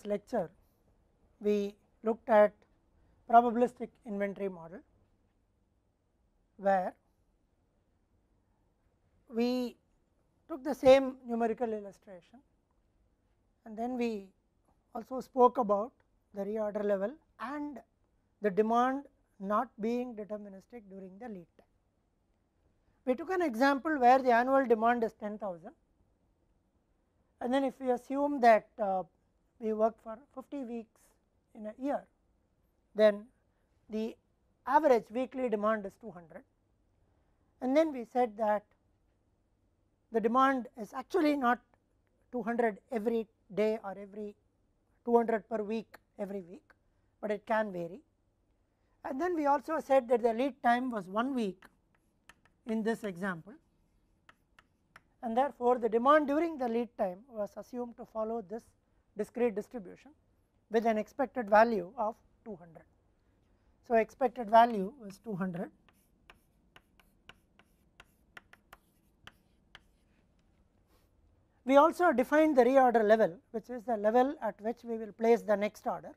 previous lecture we looked at probabilistic inventory model where we took the same numerical illustration and then we also spoke about the reorder level and the demand not being deterministic during the lead time. We took an example where the annual demand is 10,000 and then if we assume that uh, we work for 50 weeks in a year then the average weekly demand is 200 and then we said that the demand is actually not 200 every day or every 200 per week every week, but it can vary. And then we also said that the lead time was 1 week in this example and therefore, the demand during the lead time was assumed to follow this discrete distribution with an expected value of 200. So, expected value is 200 We also defined the reorder level which is the level at which we will place the next order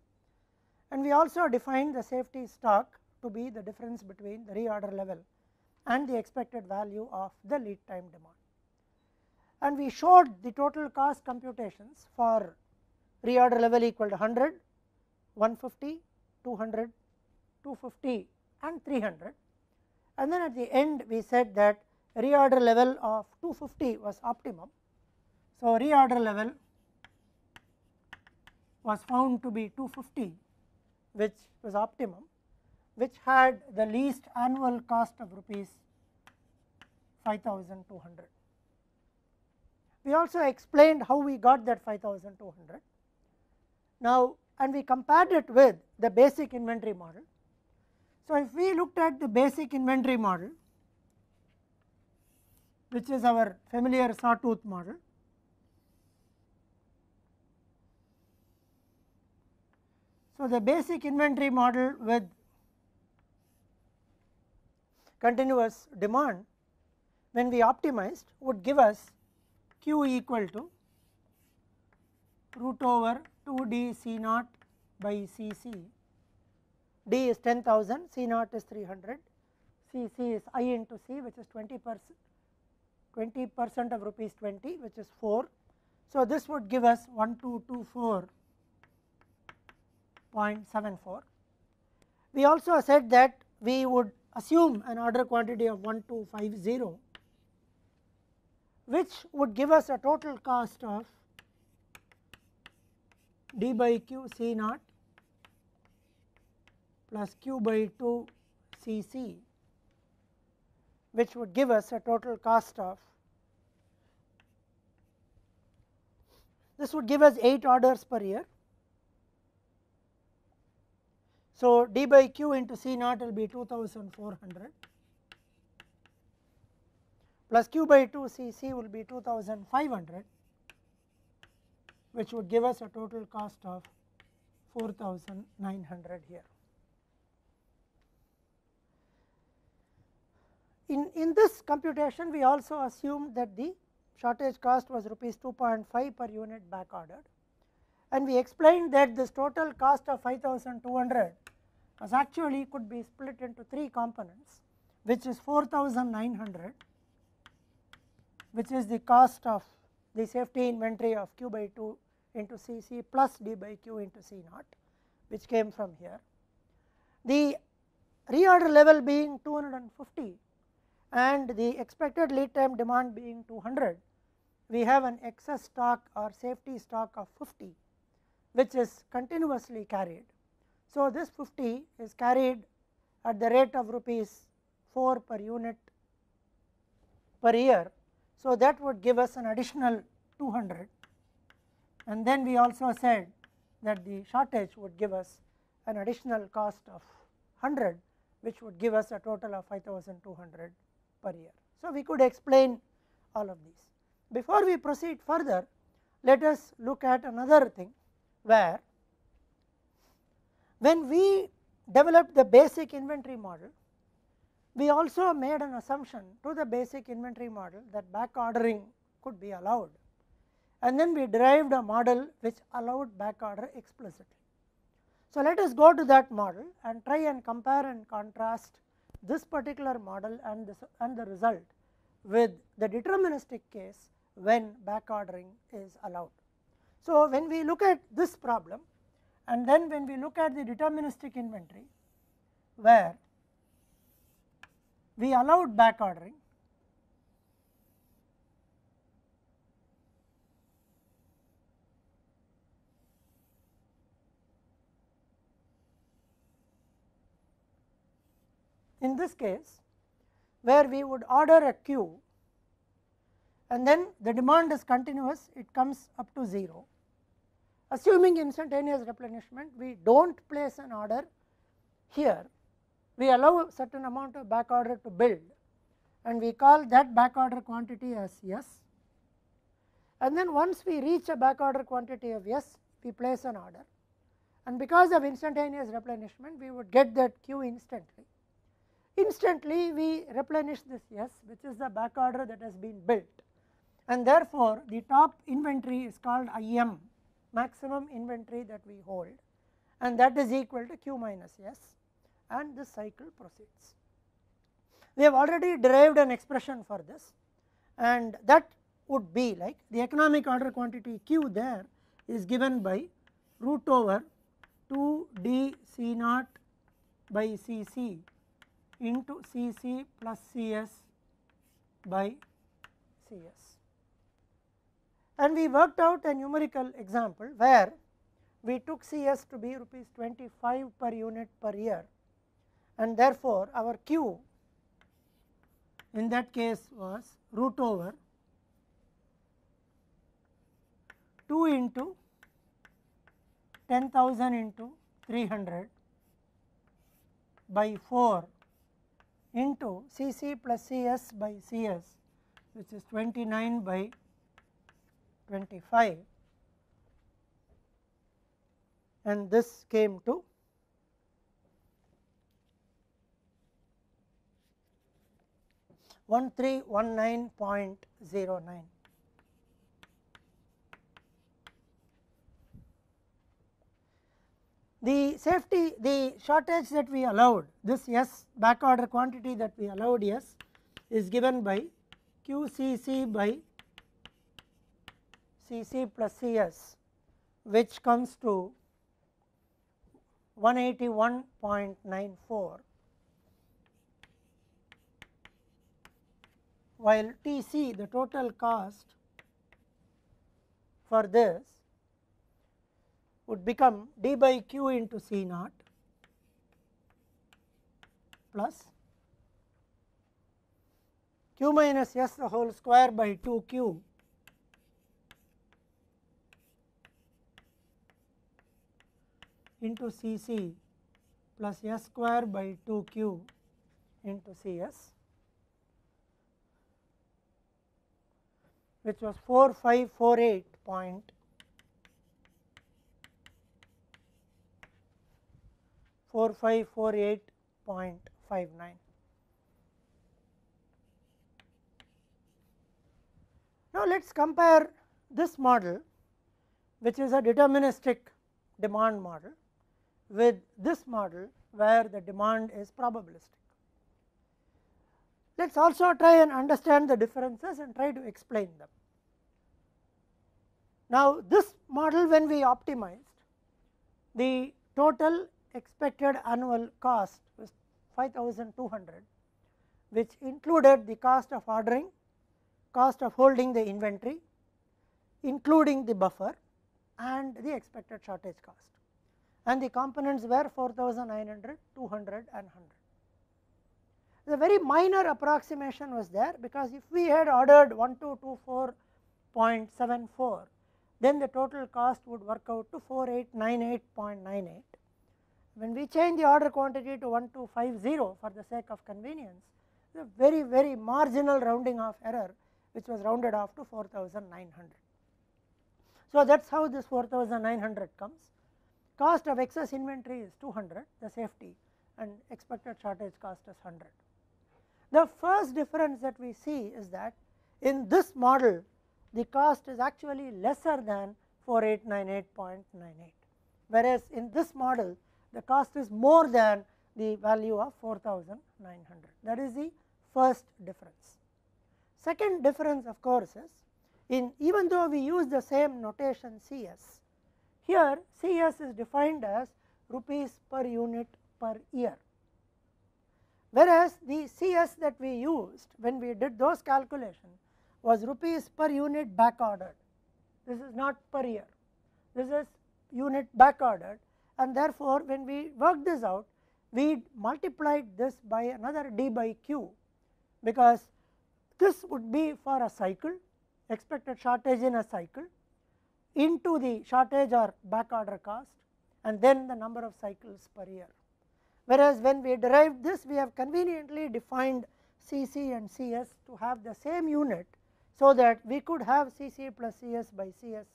and we also defined the safety stock to be the difference between the reorder level and the expected value of the lead time demand. And we showed the total cost computations for reorder level equal to 100, 150, 200, 250 and 300 and then at the end we said that reorder level of 250 was optimum. So, reorder level was found to be 250 which was optimum which had the least annual cost of rupees 5200. We also explained how we got that 5200 now and we compared it with the basic inventory model. So if we looked at the basic inventory model which is our familiar sawtooth model. So the basic inventory model with continuous demand when we optimized would give us q equal to root over 2 d C naught by C c d is 10,000 C naught is 300 C c is i into C which is 20 percent 20 percent of rupees 20 which is 4. So, this would give us 1224.74. We also said that we would assume an order quantity of 1250 which would give us a total cost of d by q c naught plus q by 2 c c which would give us a total cost of this would give us 8 orders per year. So, d by q into c naught will be 2400 plus q by 2 c c will be 2500 which would give us a total cost of 4900 here. In, in this computation we also assumed that the shortage cost was rupees 2.5 per unit back ordered and we explained that this total cost of 5200 was actually could be split into 3 components which is 4900 which is the cost of the safety inventory of q by 2 into C C plus d by q into C naught which came from here. The reorder level being 250 and the expected lead time demand being 200, we have an excess stock or safety stock of 50 which is continuously carried. So, this 50 is carried at the rate of rupees 4 per unit per year so, that would give us an additional 200 and then we also said that the shortage would give us an additional cost of 100 which would give us a total of 5200 per year. So, we could explain all of these. Before we proceed further let us look at another thing where when we developed the basic inventory model we also made an assumption to the basic inventory model that back ordering could be allowed and then we derived a model which allowed back order explicitly. So, let us go to that model and try and compare and contrast this particular model and this and the result with the deterministic case when back ordering is allowed. So, when we look at this problem and then when we look at the deterministic inventory where we allowed back ordering in this case where we would order a queue and then the demand is continuous it comes up to 0. Assuming instantaneous replenishment we do not place an order here we allow certain amount of back order to build and we call that back order quantity as S and then once we reach a back order quantity of S we place an order and because of instantaneous replenishment we would get that Q instantly. Instantly we replenish this S which is the back order that has been built and therefore the top inventory is called IM maximum inventory that we hold and that is equal to Q minus S and this cycle proceeds. We have already derived an expression for this and that would be like the economic order quantity q there is given by root over 2 d C naught by C C into C C plus Cs by Cs. And we worked out a numerical example where we took Cs to be rupees 25 per unit per year and therefore, our q in that case was root over 2 into 10,000 into 300 by 4 into C C plus C S by C S which is 29 by 25 and this came to 1319.09. The safety the shortage that we allowed this S back order quantity that we allowed S is given by QCC by CC plus CS which comes to 181.94 while TC the total cost for this would become d by q into C naught plus q minus s the whole square by 2 q into C C plus s square by 2 q into C S which was 4548 point 4548.59. Now, let us compare this model which is a deterministic demand model with this model where the demand is probabilistic. Let us also try and understand the differences and try to explain them. Now, this model when we optimized the total expected annual cost was 5200 which included the cost of ordering, cost of holding the inventory including the buffer and the expected shortage cost and the components were 4900, 200 and 100. The very minor approximation was there because if we had ordered 1224.74 then the total cost would work out to 4898.98. When we change the order quantity to 1250 for the sake of convenience a very very marginal rounding off error which was rounded off to 4900. So, that is how this 4900 comes. Cost of excess inventory is 200 the safety and expected shortage cost is 100. The first difference that we see is that in this model the cost is actually lesser than 4898.98 whereas in this model the cost is more than the value of 4900 that is the first difference. Second difference of course is in even though we use the same notation CS here CS is defined as rupees per unit per year whereas the CS that we used when we did those calculations was rupees per unit back ordered. This is not per year, this is unit back ordered and therefore, when we worked this out we multiplied this by another d by q because this would be for a cycle expected shortage in a cycle into the shortage or back order cost and then the number of cycles per year whereas when we derived this we have conveniently defined Cc and Cs to have the same unit. So, that we could have Cc plus Cs by Cs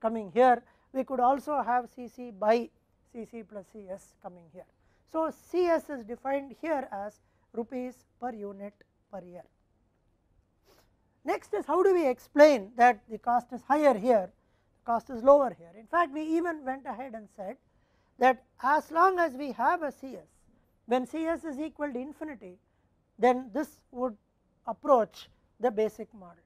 coming here we could also have Cc by Cc plus Cs coming here. So, Cs is defined here as rupees per unit per year. Next is how do we explain that the cost is higher here, cost is lower here. In fact, we even went ahead and said that as long as we have a Cs when C s is equal to infinity then this would approach the basic model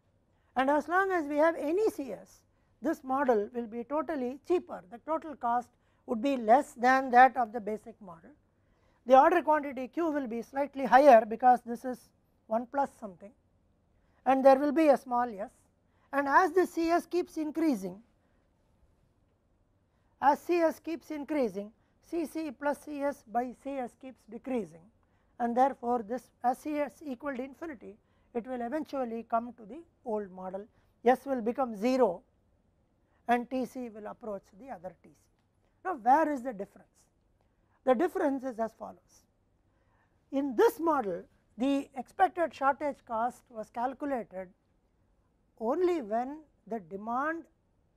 and as long as we have any C s this model will be totally cheaper the total cost would be less than that of the basic model. The order quantity q will be slightly higher because this is 1 plus something and there will be a small s and as the C s keeps increasing as C s keeps increasing Cc plus Cs by Cs keeps decreasing and therefore, this as Cs equal to infinity it will eventually come to the old model S will become 0 and Tc will approach the other Tc. Now, where is the difference? The difference is as follows. In this model the expected shortage cost was calculated only when the demand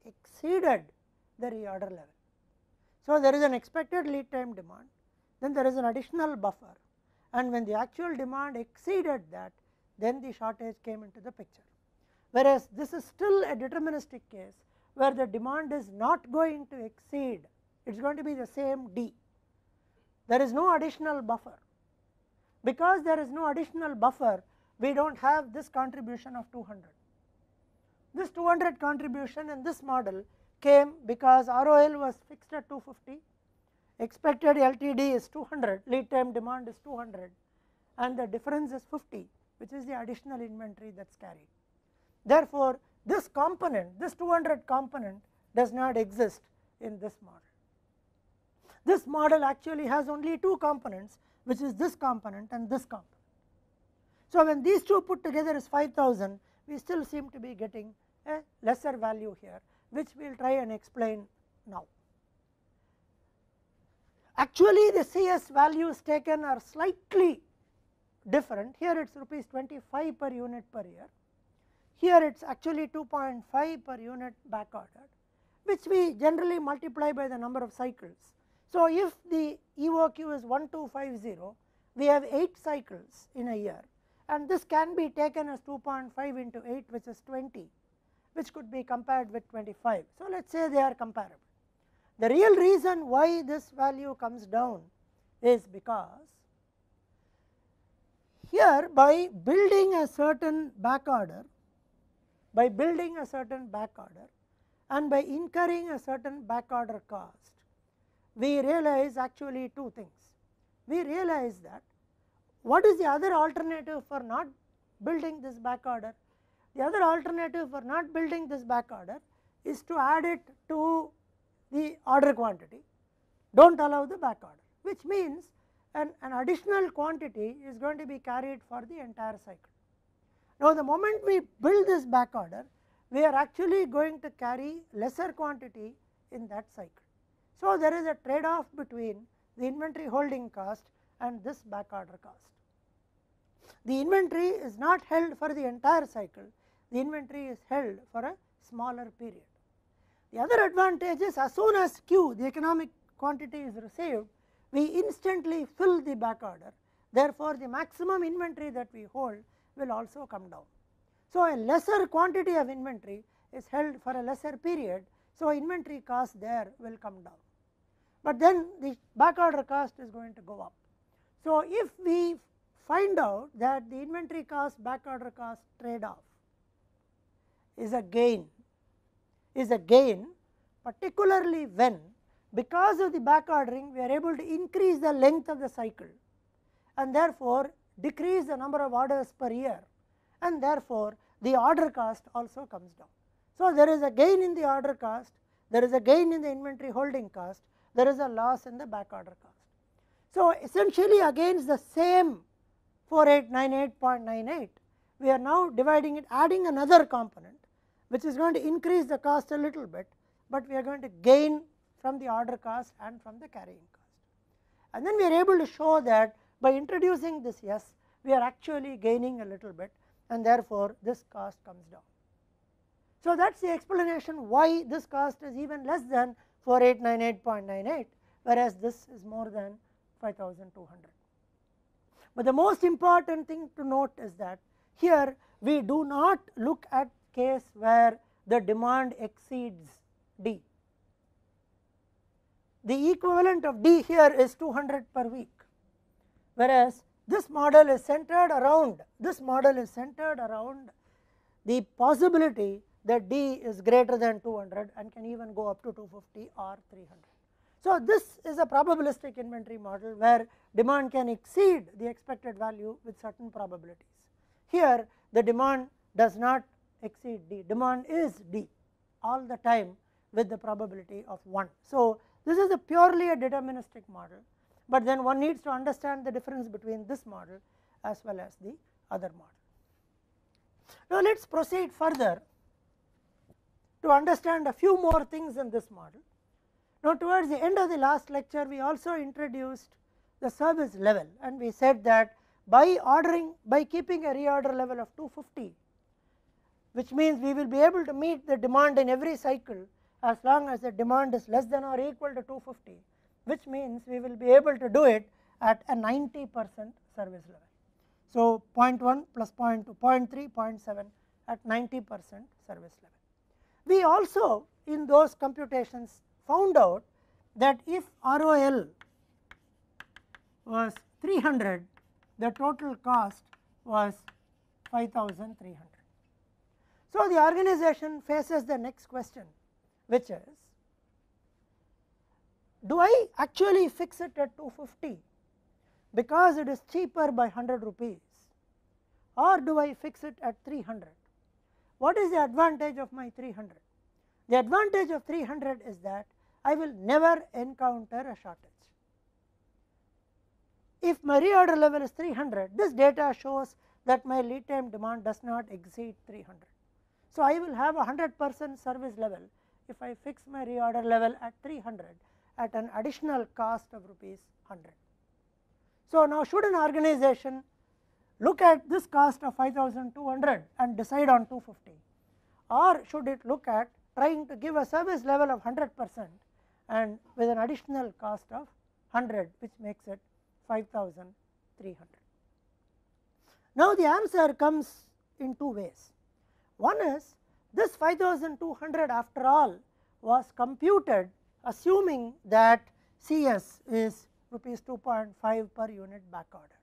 exceeded the reorder level. So, there is an expected lead time demand then there is an additional buffer and when the actual demand exceeded that then the shortage came into the picture. Whereas, this is still a deterministic case where the demand is not going to exceed it is going to be the same D. There is no additional buffer because there is no additional buffer we do not have this contribution of 200. This 200 contribution in this model came because ROL was fixed at 250 expected LTD is 200 lead time demand is 200 and the difference is 50 which is the additional inventory that is carried. Therefore, this component this 200 component does not exist in this model. This model actually has only two components which is this component and this component. So, when these two put together is 5000 we still seem to be getting a lesser value here which we will try and explain now. Actually the CS values taken are slightly different here it is rupees 25 per unit per year here it is actually 2.5 per unit back ordered which we generally multiply by the number of cycles. So, if the EOQ is 1250 we have 8 cycles in a year and this can be taken as 2.5 into 8 which is 20 which could be compared with 25. So, let us say they are comparable. The real reason why this value comes down is because here by building a certain back order, by building a certain back order and by incurring a certain back order cost, we realize actually two things. We realize that what is the other alternative for not building this back order? The other alternative for not building this back order is to add it to the order quantity, do not allow the back order which means an, an additional quantity is going to be carried for the entire cycle. Now, the moment we build this back order, we are actually going to carry lesser quantity in that cycle. So, there is a trade off between the inventory holding cost and this back order cost. The inventory is not held for the entire cycle, the inventory is held for a smaller period. The other advantage is as soon as Q the economic quantity is received we instantly fill the back order therefore the maximum inventory that we hold will also come down. So a lesser quantity of inventory is held for a lesser period so inventory cost there will come down but then the back order cost is going to go up. So, if we find out that the inventory cost back order cost trade off is a gain is a gain particularly when because of the back ordering we are able to increase the length of the cycle and therefore, decrease the number of orders per year and therefore, the order cost also comes down. So, there is a gain in the order cost, there is a gain in the inventory holding cost, there is a loss in the back order cost. So, essentially against the same 4898.98 we are now dividing it adding another component which is going to increase the cost a little bit, but we are going to gain from the order cost and from the carrying cost. And then we are able to show that by introducing this S, we are actually gaining a little bit and therefore, this cost comes down. So, that is the explanation why this cost is even less than 4898.98 whereas this is more than 5200. But the most important thing to note is that here we do not look at case where the demand exceeds D. The equivalent of D here is 200 per week whereas this model is centered around this model is centered around the possibility that D is greater than 200 and can even go up to 250 or 300. So, this is a probabilistic inventory model where demand can exceed the expected value with certain probabilities. Here the demand does not exceed D demand is D all the time with the probability of 1. So, this is a purely a deterministic model, but then one needs to understand the difference between this model as well as the other model. Now, let us proceed further to understand a few more things in this model. Now, towards the end of the last lecture we also introduced the service level and we said that by ordering by keeping a reorder level of 250 which means we will be able to meet the demand in every cycle as long as the demand is less than or equal to 250 which means we will be able to do it at a 90 percent service level. So, 0.1 plus 0.2, 0.3, 0.7 at 90 percent service level. We also in those computations found out that if ROL was 300 the total cost was 5300. So, the organization faces the next question which is do I actually fix it at 250 because it is cheaper by 100 rupees or do I fix it at 300? What is the advantage of my 300? The advantage of 300 is that I will never encounter a shortage. If my reorder level is 300, this data shows that my lead time demand does not exceed 300. So, I will have a 100 percent service level if I fix my reorder level at 300 at an additional cost of rupees 100. So, now should an organization look at this cost of 5200 and decide on 250 or should it look at trying to give a service level of 100 percent and with an additional cost of 100 which makes it 5300. Now, the answer comes in two ways. One is this 5200 after all was computed assuming that CS is rupees 2.5 per unit back order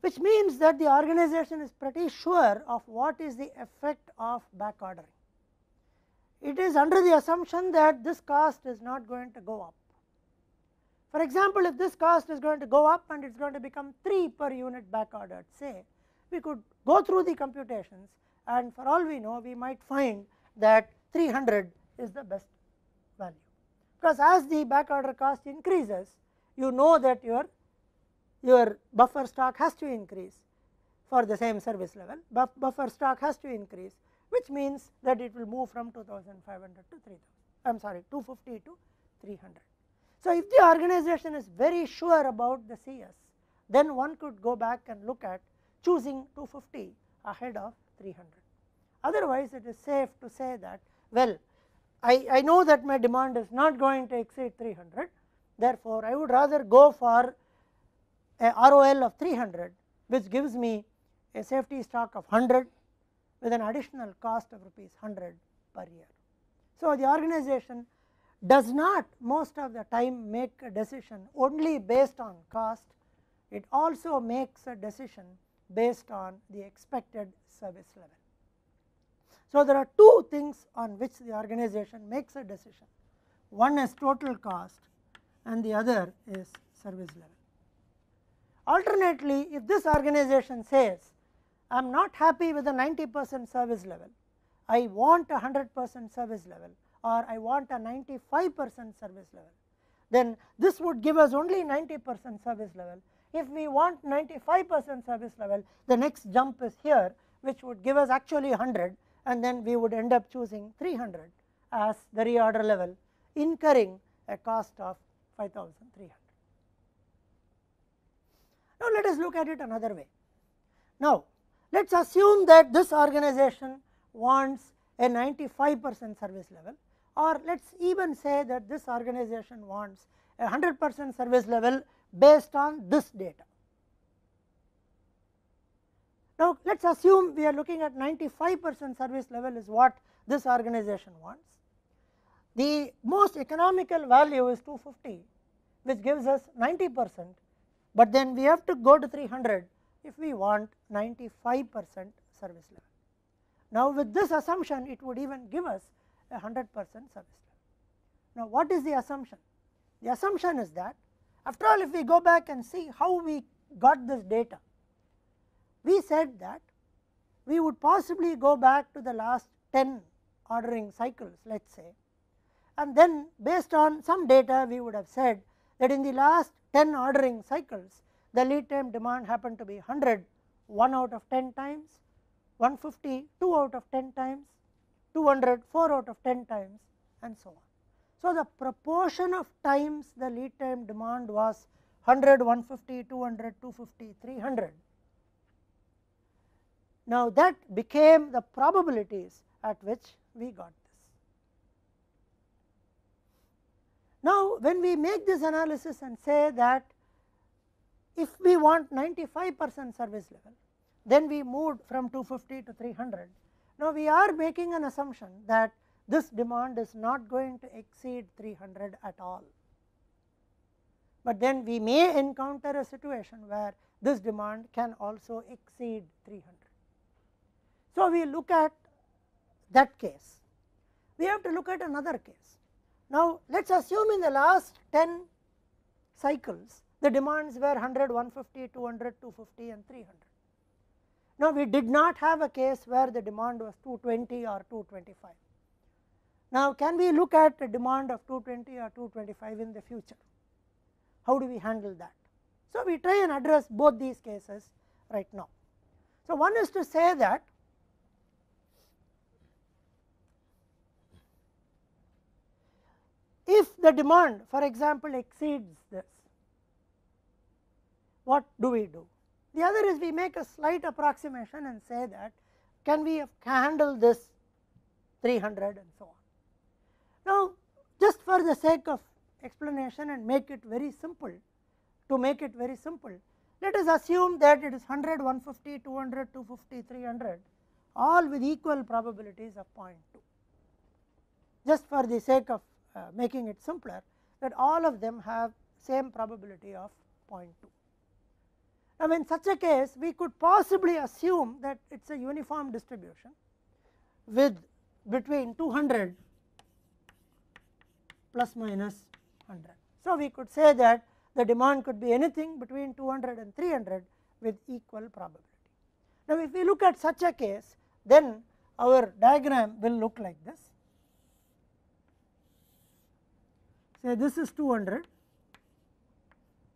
which means that the organization is pretty sure of what is the effect of back ordering. It is under the assumption that this cost is not going to go up. For example, if this cost is going to go up and it is going to become 3 per unit back ordered say we could go through the computations and for all we know we might find that 300 is the best value. Because as the back order cost increases you know that your, your buffer stock has to increase for the same service level Buff, buffer stock has to increase which means that it will move from 2500 to 3000 I am sorry 250 to 300. So, if the organization is very sure about the CS then one could go back and look at choosing 250 ahead of 300. Otherwise, it is safe to say that well I, I know that my demand is not going to exceed 300 therefore, I would rather go for a ROL of 300 which gives me a safety stock of 100 with an additional cost of rupees 100 per year. So, the organization does not most of the time make a decision only based on cost, it also makes a decision based on the expected service level. So, there are two things on which the organization makes a decision one is total cost and the other is service level. Alternately, if this organization says I am not happy with a 90 percent service level, I want a 100 percent service level or I want a 95 percent service level, then this would give us only 90 percent service level if we want 95 percent service level the next jump is here which would give us actually 100 and then we would end up choosing 300 as the reorder level incurring a cost of 5300. Now let us look at it another way. Now let us assume that this organization wants a 95 percent service level or let us even say that this organization wants a 100 percent service level based on this data. Now, let us assume we are looking at 95 percent service level is what this organization wants. The most economical value is 250 which gives us 90 percent, but then we have to go to 300 if we want 95 percent service level. Now, with this assumption it would even give us 100 percent service level. Now, what is the assumption? The assumption is that after all if we go back and see how we got this data, we said that we would possibly go back to the last 10 ordering cycles let us say and then based on some data we would have said that in the last 10 ordering cycles the lead time demand happened to be 100 1 out of 10 times, 150 2 out of 10 times, 200 4 out of 10 times and so on. So, the proportion of times the lead time demand was 100, 150, 200, 250, 300. Now, that became the probabilities at which we got this. Now, when we make this analysis and say that if we want 95 percent service level, then we moved from 250 to 300. Now, we are making an assumption that this demand is not going to exceed 300 at all. But then we may encounter a situation where this demand can also exceed 300. So, we look at that case, we have to look at another case. Now, let us assume in the last 10 cycles the demands were 100, 150, 200, 250 and 300. Now, we did not have a case where the demand was 220 or 225 now, can we look at a demand of 220 or 225 in the future? How do we handle that? So, we try and address both these cases right now. So, one is to say that if the demand for example exceeds this, what do we do? The other is we make a slight approximation and say that can we handle this 300 and so on for the sake of explanation and make it very simple to make it very simple let us assume that it is 100 150 200 250 300 all with equal probabilities of 0.2 just for the sake of uh, making it simpler that all of them have same probability of 0.2 now in such a case we could possibly assume that it is a uniform distribution with between 200 plus minus 100. So, we could say that the demand could be anything between 200 and 300 with equal probability. Now, if we look at such a case then our diagram will look like this. Say this is 200,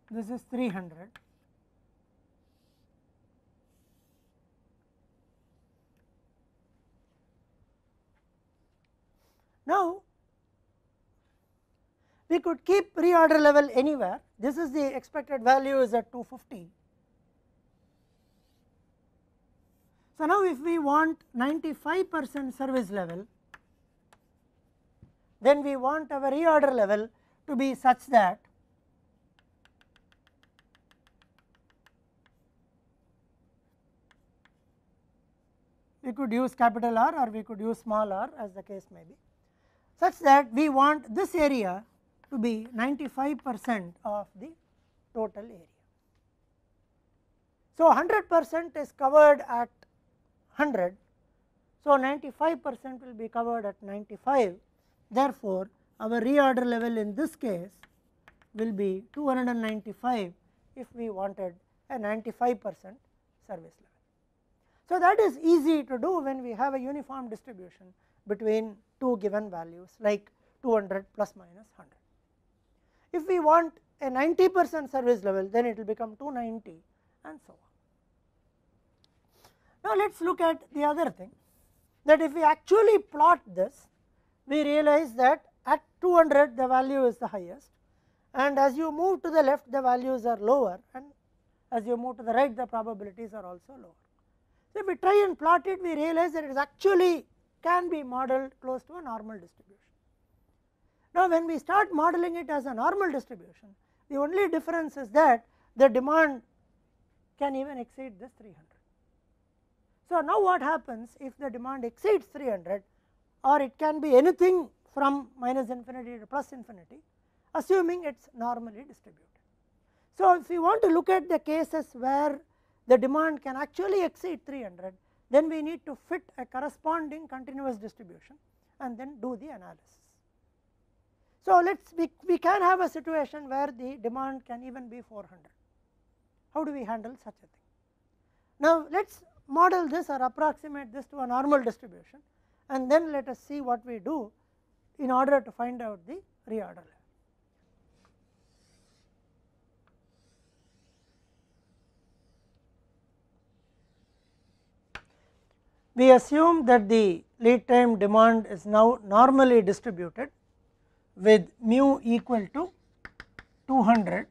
this is 300. Now, we could keep reorder level anywhere. This is the expected value is at 250. So, now if we want 95 percent service level, then we want our reorder level to be such that we could use capital R or we could use small r as the case may be such that we want this area to be 95 percent of the total area. So, 100 percent is covered at 100, so 95 percent will be covered at 95. Therefore, our reorder level in this case will be 295 if we wanted a 95 percent service level. So, that is easy to do when we have a uniform distribution between two given values like 200 plus minus 100. If we want a 90 percent service level then it will become 290 and so on. Now let us look at the other thing that if we actually plot this we realize that at 200 the value is the highest and as you move to the left the values are lower and as you move to the right the probabilities are also lower. So if we try and plot it we realize that it is actually can be modeled close to a normal distribution. Now, when we start modeling it as a normal distribution, the only difference is that the demand can even exceed this 300. So, now what happens if the demand exceeds 300 or it can be anything from minus infinity to plus infinity assuming it is normally distributed. So, if we want to look at the cases where the demand can actually exceed 300 then we need to fit a corresponding continuous distribution and then do the analysis. So let us we, we can have a situation where the demand can even be 400. How do we handle such a thing? Now let us model this or approximate this to a normal distribution and then let us see what we do in order to find out the reorder level. We assume that the lead time demand is now normally distributed with mu equal to 200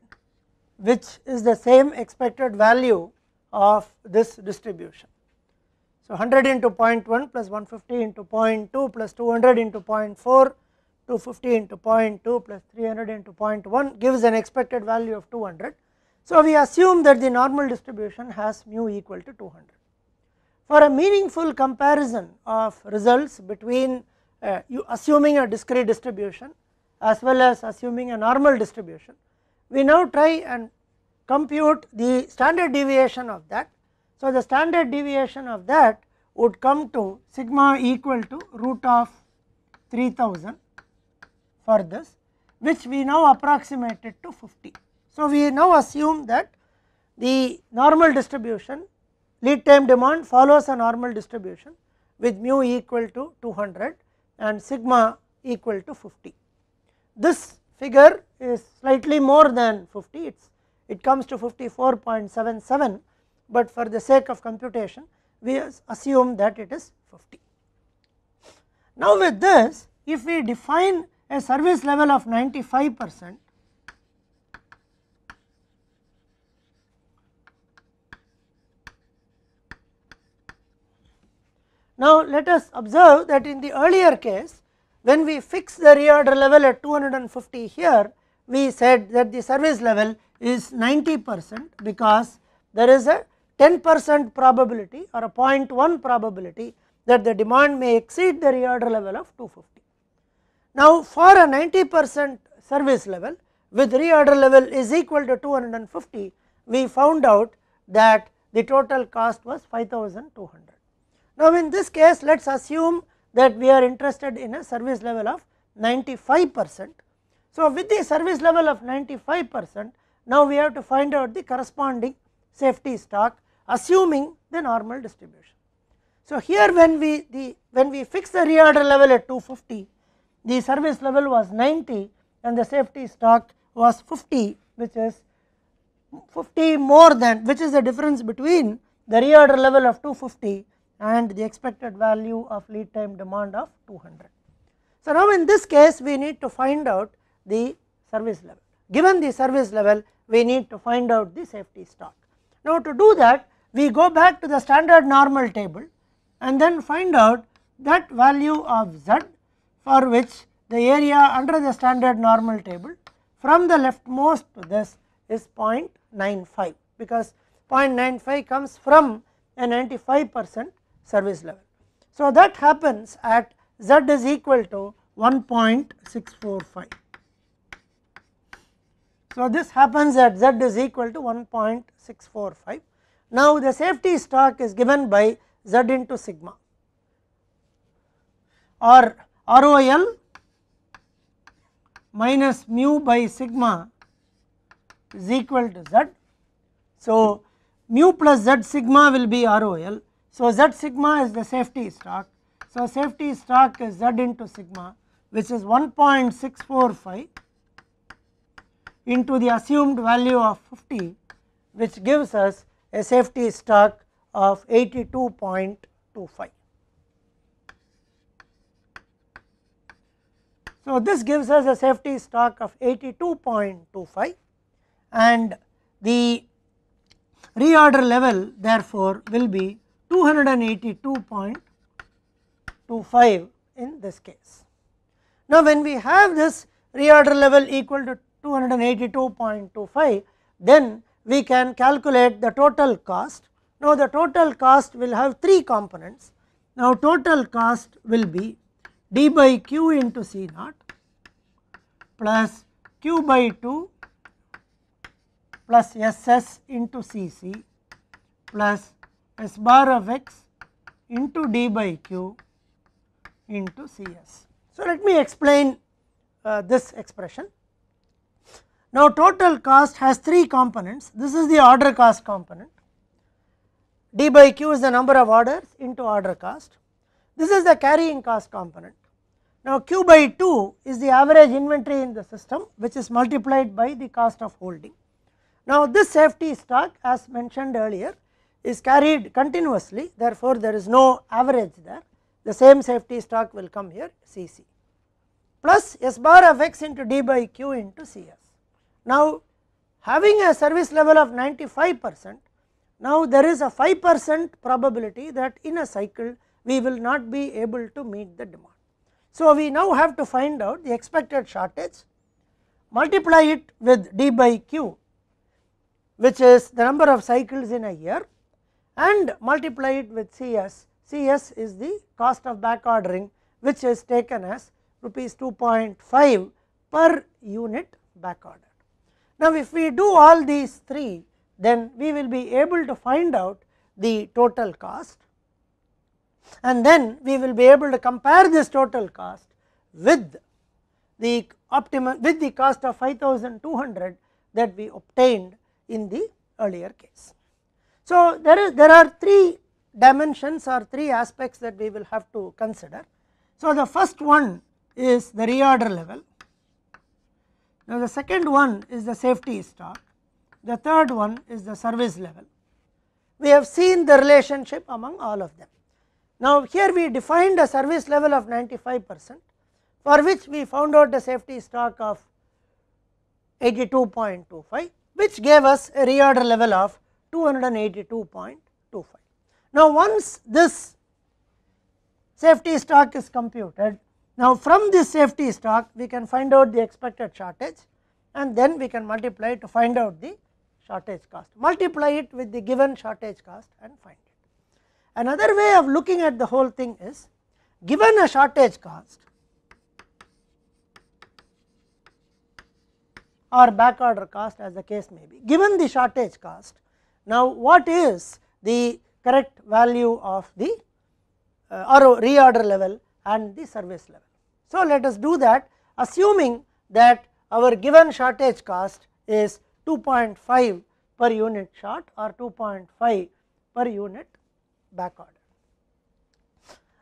which is the same expected value of this distribution. So, 100 into 0.1 plus 150 into 0.2 plus 200 into 0.4 250 into 0.2 plus 300 into 0.1 gives an expected value of 200. So, we assume that the normal distribution has mu equal to 200. For a meaningful comparison of results between uh, you assuming a discrete distribution as well as assuming a normal distribution. We now try and compute the standard deviation of that. So, the standard deviation of that would come to sigma equal to root of 3000 for this which we now approximated to 50. So, we now assume that the normal distribution lead time demand follows a normal distribution with mu equal to 200 and sigma equal to 50 this figure is slightly more than 50 it's it comes to 54.77 but for the sake of computation we assume that it is 50 now with this if we define a service level of 95 percent Now, let us observe that in the earlier case when we fix the reorder level at 250 here, we said that the service level is 90 percent because there is a 10 percent probability or a 0.1 probability that the demand may exceed the reorder level of 250. Now, for a 90 percent service level with reorder level is equal to 250, we found out that the total cost was 5200. Now, in this case let us assume that we are interested in a service level of 95 percent. So, with the service level of 95 percent now we have to find out the corresponding safety stock assuming the normal distribution. So, here when we the when we fix the reorder level at 250 the service level was 90 and the safety stock was 50 which is 50 more than which is the difference between the reorder level of 250 and the expected value of lead time demand of 200. So, now in this case we need to find out the service level. Given the service level we need to find out the safety stock. Now to do that we go back to the standard normal table and then find out that value of z for which the area under the standard normal table from the leftmost to this is 0.95 because 0.95 comes from a 95 percent service level. So, that happens at z is equal to 1.645. So, this happens at z is equal to 1.645. Now, the safety stock is given by z into sigma or ROL minus mu by sigma is equal to z. So, mu plus z sigma will be ROL so, Z sigma is the safety stock. So, safety stock is Z into sigma which is 1.645 into the assumed value of 50 which gives us a safety stock of 82.25. So, this gives us a safety stock of 82.25 and the reorder level therefore will be 282.25 in this case. Now, when we have this reorder level equal to 282.25, then we can calculate the total cost. Now, the total cost will have 3 components. Now, total cost will be d by q into C naught plus q by 2 plus S s into C c plus s bar of x into d by q into C s. So, let me explain uh, this expression. Now, total cost has 3 components, this is the order cost component, d by q is the number of orders into order cost, this is the carrying cost component. Now, q by 2 is the average inventory in the system which is multiplied by the cost of holding. Now, this safety stock as mentioned earlier is carried continuously therefore, there is no average there the same safety stock will come here Cc plus S bar of x into d by q into Cs. Now, having a service level of 95 percent now there is a 5 percent probability that in a cycle we will not be able to meet the demand. So, we now have to find out the expected shortage multiply it with d by q which is the number of cycles in a year and multiply it with Cs, Cs is the cost of back ordering which is taken as rupees 2.5 per unit back ordered. Now, if we do all these three then we will be able to find out the total cost and then we will be able to compare this total cost with the optimum with the cost of 5200 that we obtained in the earlier case. So, there is there are three dimensions or three aspects that we will have to consider. So, the first one is the reorder level, now the second one is the safety stock, the third one is the service level. We have seen the relationship among all of them. Now, here we defined a service level of 95 percent for which we found out the safety stock of 82.25 which gave us a reorder level of 282.25. Now, once this safety stock is computed, now from this safety stock we can find out the expected shortage and then we can multiply to find out the shortage cost. Multiply it with the given shortage cost and find it. Another way of looking at the whole thing is given a shortage cost or back order cost as the case may be, given the shortage cost now, what is the correct value of the uh, or reorder level and the service level. So, let us do that assuming that our given shortage cost is 2.5 per unit short or 2.5 per unit back order.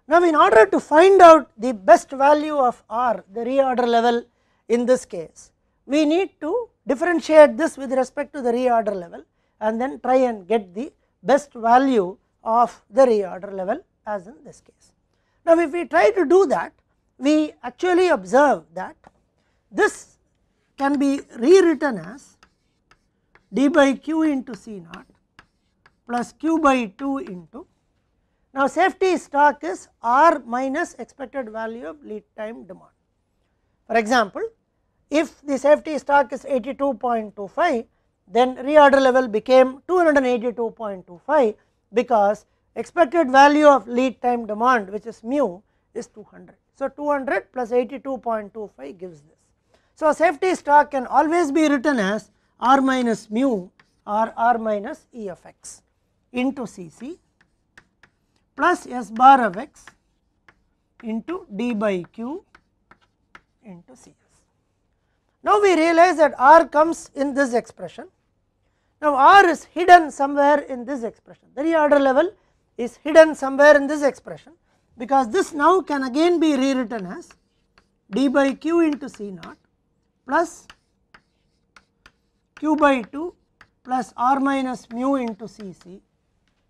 Now, in order to find out the best value of R the reorder level in this case, we need to differentiate this with respect to the reorder level and then try and get the best value of the reorder level as in this case. Now, if we try to do that, we actually observe that this can be rewritten as d by q into C naught plus q by 2 into now safety stock is r minus expected value of lead time demand. For example, if the safety stock is 82.25 then reorder level became 282.25 because expected value of lead time demand which is mu is 200. So, 200 plus 82.25 gives this. So, safety stock can always be written as r minus mu or r minus E of x into Cc plus S bar of x into d by q into Cs. Now, we realize that r comes in this expression now, r is hidden somewhere in this expression, the reorder level is hidden somewhere in this expression because this now can again be rewritten as d by q into c naught plus q by 2 plus r minus mu into c c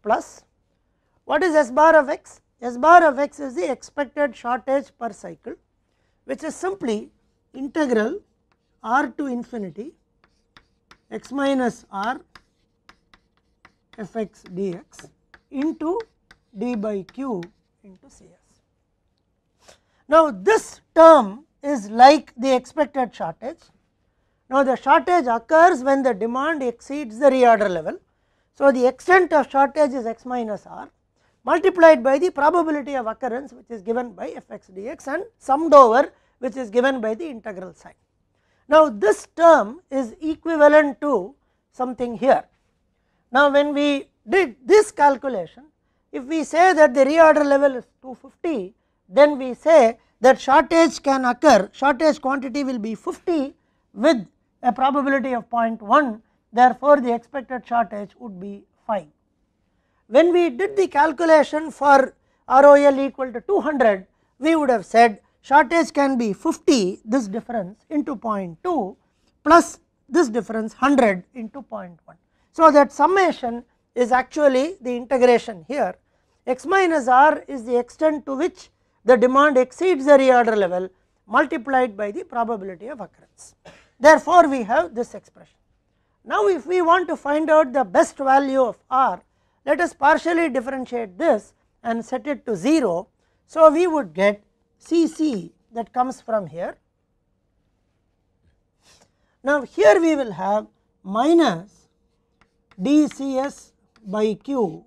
plus what is s bar of x? s bar of x is the expected shortage per cycle which is simply integral r to infinity x minus r f x dx into d by q into C s. Now, this term is like the expected shortage. Now, the shortage occurs when the demand exceeds the reorder level. So, the extent of shortage is x minus r multiplied by the probability of occurrence which is given by f x dx and summed over which is given by the integral sign. Now, this term is equivalent to something here. Now, when we did this calculation, if we say that the reorder level is 250, then we say that shortage can occur, shortage quantity will be 50 with a probability of 0.1, therefore, the expected shortage would be 5. When we did the calculation for ROL equal to 200, we would have said shortage can be 50 this difference into 0.2 plus this difference 100 into 0.1. So, that summation is actually the integration here x minus r is the extent to which the demand exceeds the reorder level multiplied by the probability of occurrence. Therefore, we have this expression. Now, if we want to find out the best value of r, let us partially differentiate this and set it to 0. So, we would get Cc that comes from here. Now, here we will have minus dCs by q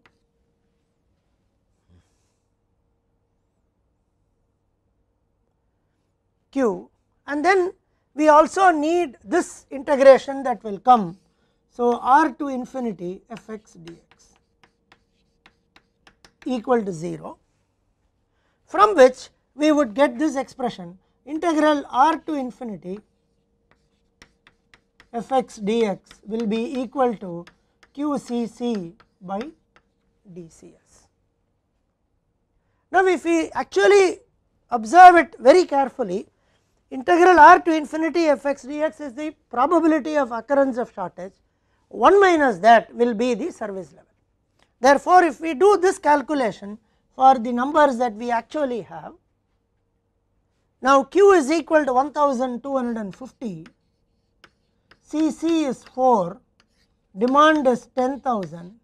q and then we also need this integration that will come. So, r to infinity f x dx equal to 0 from which we would get this expression integral r to infinity f x dx will be equal to q c c by d c s. Now, if we actually observe it very carefully integral r to infinity f x dx is the probability of occurrence of shortage 1 minus that will be the service level. Therefore, if we do this calculation for the numbers that we actually have now, Q is equal to 1250, CC is 4, demand is 10,000,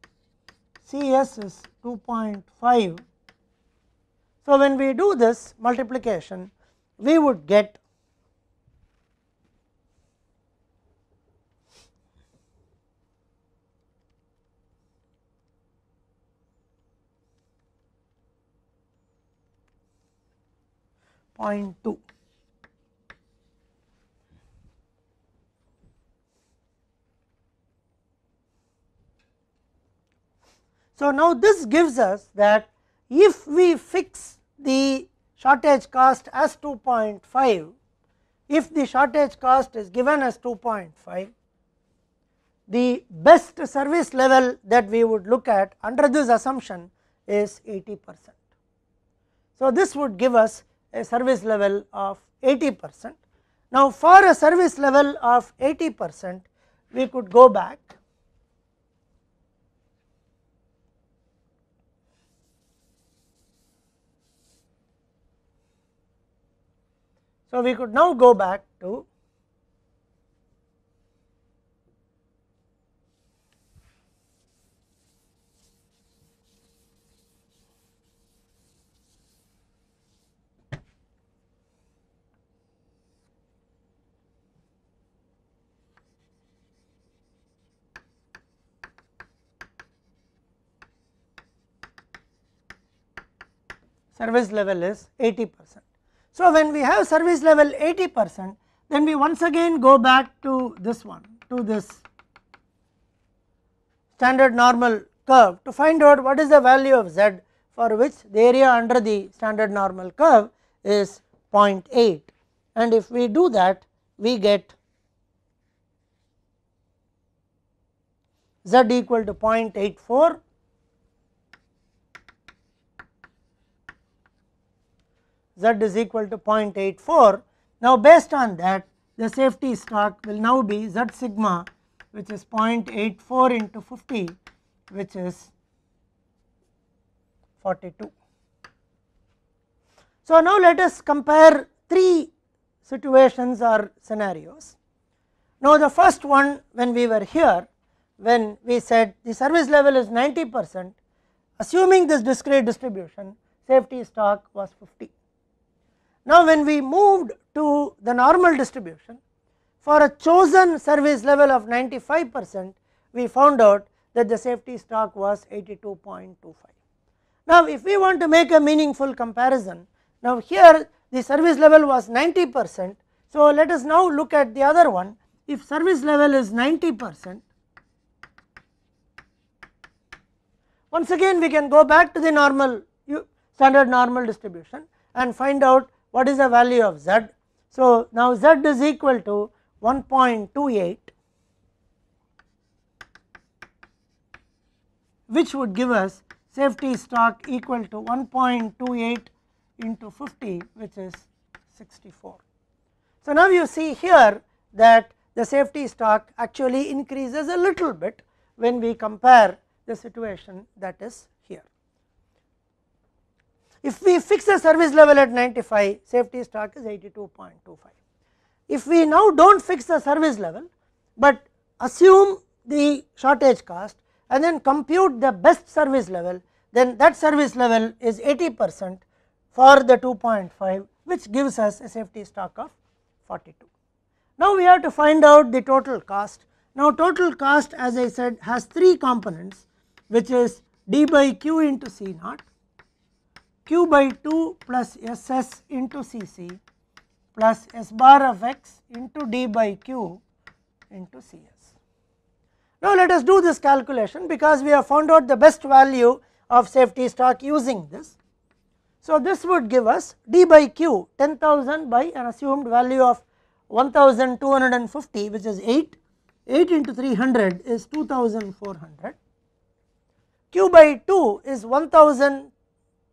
CS is 2.5. So, when we do this multiplication, we would get 0.2. So, now this gives us that if we fix the shortage cost as 2.5, if the shortage cost is given as 2.5, the best service level that we would look at under this assumption is 80 percent. So, this would give us a service level of 80 percent. Now, for a service level of 80 percent we could go back So, we could now go back to service level is 80 percent. So, when we have service level 80 percent then we once again go back to this one to this standard normal curve to find out what is the value of z for which the area under the standard normal curve is 0.8 and if we do that we get z equal to 0.84 z is equal to 0.84. Now, based on that the safety stock will now be z sigma which is 0.84 into 50 which is 42. So, now let us compare three situations or scenarios. Now, the first one when we were here when we said the service level is 90 percent assuming this discrete distribution safety stock was 50. Now, when we moved to the normal distribution for a chosen service level of 95 percent, we found out that the safety stock was 82.25. Now, if we want to make a meaningful comparison, now here the service level was 90 percent. So, let us now look at the other one if service level is 90 percent once again we can go back to the normal standard normal distribution and find out what is the value of z. So, now z is equal to 1.28 which would give us safety stock equal to 1.28 into 50 which is 64. So, now you see here that the safety stock actually increases a little bit when we compare the situation that is if we fix the service level at 95, safety stock is 82.25. If we now do not fix the service level, but assume the shortage cost and then compute the best service level, then that service level is 80 percent for the 2.5 which gives us a safety stock of 42. Now, we have to find out the total cost. Now, total cost as I said has 3 components which is d by q into C naught q by 2 plus ss into cc plus s bar of x into d by q into cs. Now, let us do this calculation because we have found out the best value of safety stock using this. So, this would give us d by q 10,000 by an assumed value of 1250 which is 8, 8 into 300 is 2400, q by 2 is 1000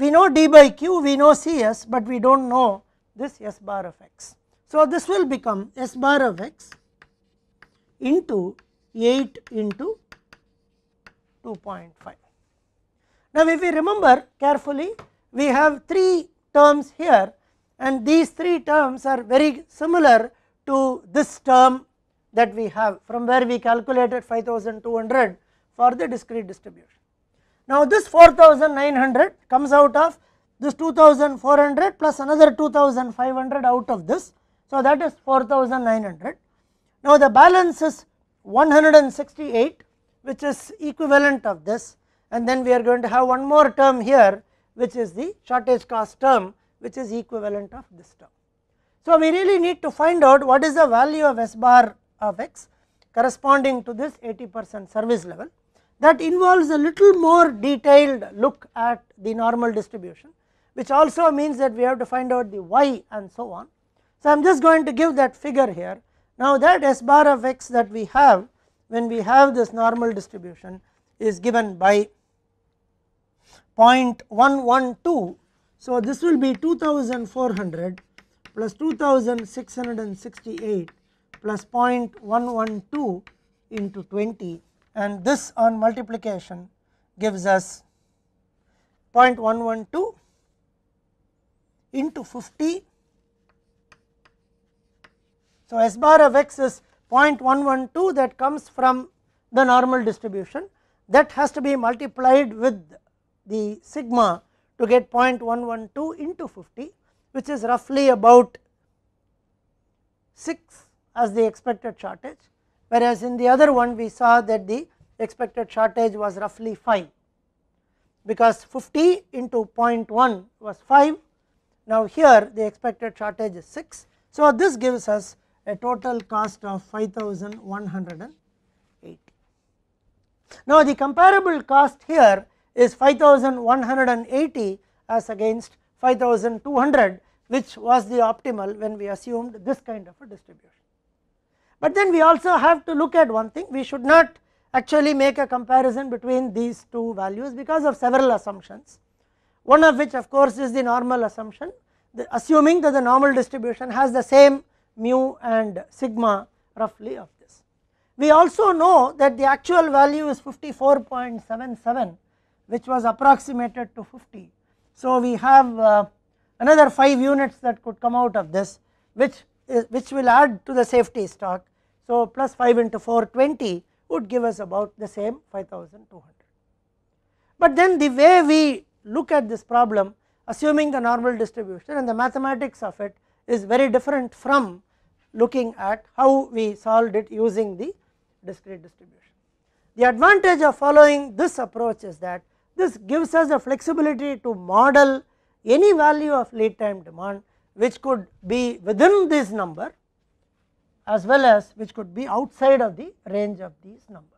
we know d by q, we know C s, but we do not know this s bar of x. So, this will become s bar of x into 8 into 2.5. Now, if we remember carefully, we have 3 terms here and these 3 terms are very similar to this term that we have from where we calculated 5200 for the discrete distribution. Now this 4900 comes out of this 2400 plus another 2500 out of this. So, that is 4900. Now, the balance is 168 which is equivalent of this and then we are going to have one more term here which is the shortage cost term which is equivalent of this term. So, we really need to find out what is the value of S bar of x corresponding to this 80 percent service level that involves a little more detailed look at the normal distribution which also means that we have to find out the y and so on. So, I am just going to give that figure here. Now, that s bar of x that we have when we have this normal distribution is given by 0.112. So, this will be 2400 plus 2668 plus 0.112 into 20 and this on multiplication gives us 0.112 into 50. So, S bar of x is 0.112 that comes from the normal distribution that has to be multiplied with the sigma to get 0.112 into 50 which is roughly about 6 as the expected shortage whereas in the other one we saw that the expected shortage was roughly 5 because 50 into 0.1 was 5 now here the expected shortage is 6 so this gives us a total cost of 5180 now the comparable cost here is 5180 as against 5200 which was the optimal when we assumed this kind of a distribution but then we also have to look at one thing we should not actually make a comparison between these two values because of several assumptions. One of which of course is the normal assumption the assuming that the normal distribution has the same mu and sigma roughly of this. We also know that the actual value is 54.77 which was approximated to 50. So, we have uh, another 5 units that could come out of this which which will add to the safety stock so, plus 5 into 420 would give us about the same 5200. But then the way we look at this problem assuming the normal distribution and the mathematics of it is very different from looking at how we solved it using the discrete distribution. The advantage of following this approach is that this gives us the flexibility to model any value of lead time demand which could be within this number as well as which could be outside of the range of these numbers.